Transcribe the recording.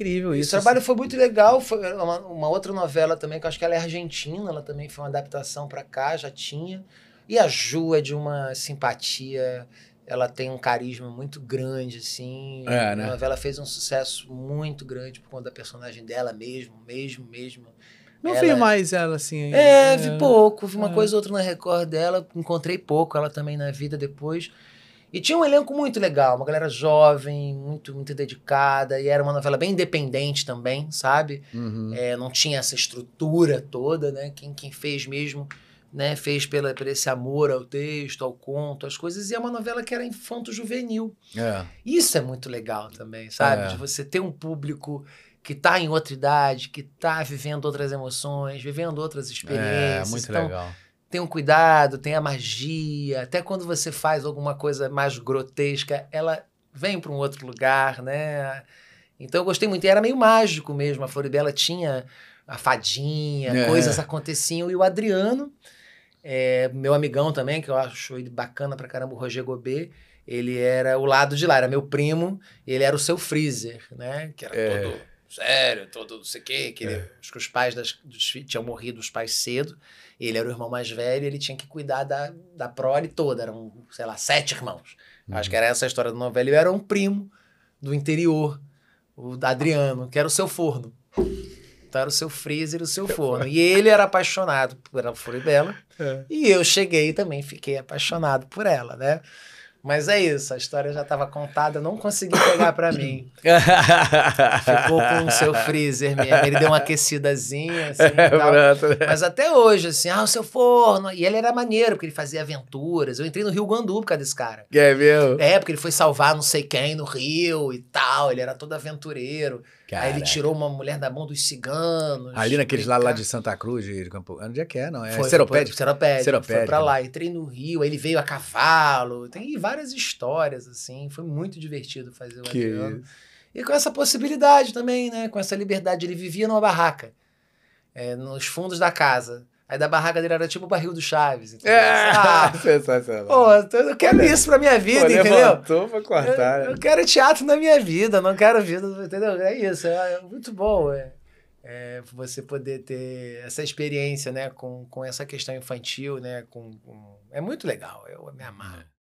incrível isso. Esse trabalho assim. foi muito legal. Foi uma, uma, outra novela também, que eu acho que ela é argentina, ela também foi uma adaptação para cá, já tinha. E a Ju é de uma simpatia, ela tem um carisma muito grande, assim. É, né? A novela fez um sucesso muito grande por conta da personagem dela mesmo, mesmo, mesmo. Não ela... vi mais ela assim É, vi é. pouco. Vi uma é. coisa ou outra na Record dela. Encontrei pouco ela também na vida depois. E tinha um elenco muito legal, uma galera jovem, muito, muito dedicada, e era uma novela bem independente também, sabe? Uhum. É, não tinha essa estrutura toda, né? Quem, quem fez mesmo, né? Fez pela, por esse amor ao texto, ao conto, às coisas, e é uma novela que era infanto-juvenil. É. Isso é muito legal também, sabe? É. De você ter um público que está em outra idade, que está vivendo outras emoções, vivendo outras experiências. É, muito então, legal um cuidado, tem a magia. Até quando você faz alguma coisa mais grotesca, ela vem para um outro lugar, né? Então eu gostei muito. E era meio mágico mesmo. A Floribela tinha a fadinha, é. coisas aconteciam. E o Adriano, é, meu amigão também, que eu acho ele bacana pra caramba, o Roger Gobet, ele era o lado de lá, era meu primo, ele era o seu freezer, né? Que era é. todo sério, todo não sei o quê. Que é. Acho que os pais das, dos filhos tinham morrido, os pais cedo. Ele era o irmão mais velho, ele tinha que cuidar da, da prole toda. Eram, sei lá, sete irmãos. Uhum. Acho que era uhum. essa a história do novela. Ele era um primo do interior, o Adriano, que era o seu forno. Então era o seu freezer e o seu forno. E ele era apaixonado por ela, Floribela. É. E eu cheguei e também fiquei apaixonado por ela, né? Mas é isso, a história já estava contada, eu não consegui pegar para mim. Ficou com o seu freezer mesmo. Ele deu uma aquecidazinha, assim, é, né? Mas até hoje, assim, ah, o seu forno. E ele era maneiro, porque ele fazia aventuras. Eu entrei no Rio Guandu por causa desse cara. É mesmo? É, porque ele foi salvar não sei quem no Rio e tal. Ele era todo aventureiro. Caraca. Aí ele tirou uma mulher da mão dos ciganos. Ali naqueles lá, lá de Santa Cruz, de Campo. Onde é que é, não? É foi, Seropédico. Foi, Seropédico. Foi pra lá. Entrei no Rio, aí ele veio a cavalo. Tem vários várias histórias, assim. Foi muito divertido fazer o que Adriano. E com essa possibilidade também, né? Com essa liberdade. Ele vivia numa barraca, é, nos fundos da casa. Aí da barraca dele era tipo o barril do Chaves. Entendeu? É, assim, ah, sensacional. Pô, eu quero isso pra minha vida, pô, entendeu? pra cortar. Eu, né? eu, quero teatro na minha vida, não quero vida, entendeu? É isso, é, é muito bom. É, é, você poder ter essa experiência, né, com, com essa questão infantil, né, com, com é muito legal, eu me amarro. É.